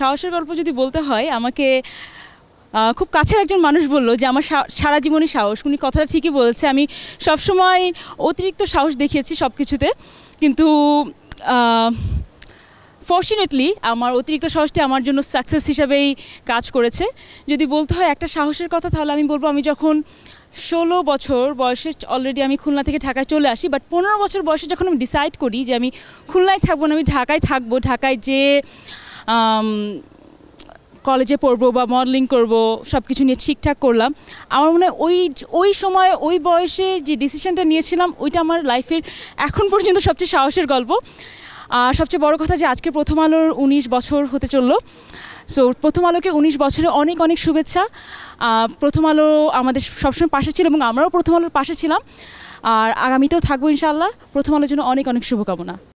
সাহসের গল্প যদি বলতে হয় আমাকে খুব কাছের একজন মানুষ বলল যে আমার সারা জীবনে সাহস উনি কথাটা ঠিকই বলেছে আমি সবসময় অতিরিক্ত সাহস দেখিয়েছি সব কিছুতে কিন্তু ফর্চুনেটলি আমার অতিরিক্ত সাহসটি আমার জন্য সাকসেস হিসাবেই কাজ করেছে যদি বলতে হয় একটা সাহসের কথা তাহলে আমি বলবো আমি যখন ষোলো বছর বয়সে অলরেডি আমি খুলনা থেকে ঢাকায় চলে আসি বাট পনেরো বছর বয়সে যখন আমি ডিসাইড করি যে আমি খুলনায় থাকবো না আমি ঢাকায় থাকবো ঢাকায় যে কলেজে পড়বো বা মডেলিং করব সব কিছু নিয়ে ঠিকঠাক করলাম আমার মনে হয় ওই ওই সময় ওই বয়সে যে ডিসিশনটা নিয়েছিলাম ওইটা আমার লাইফের এখন পর্যন্ত সবচেয়ে সাহসের গল্প আর সবচেয়ে বড় কথা যে আজকে প্রথম আলোর উনিশ বছর হতে চললো সো প্রথম আলোকে উনিশ বছরে অনেক অনেক শুভেচ্ছা প্রথম আলো আমাদের সবসময় পাশে ছিল এবং আমরাও প্রথম আলোর পাশে ছিলাম আর আগামীতেও থাকবো ইনশাআল্লাহ প্রথম আলোর জন্য অনেক অনেক শুভকামনা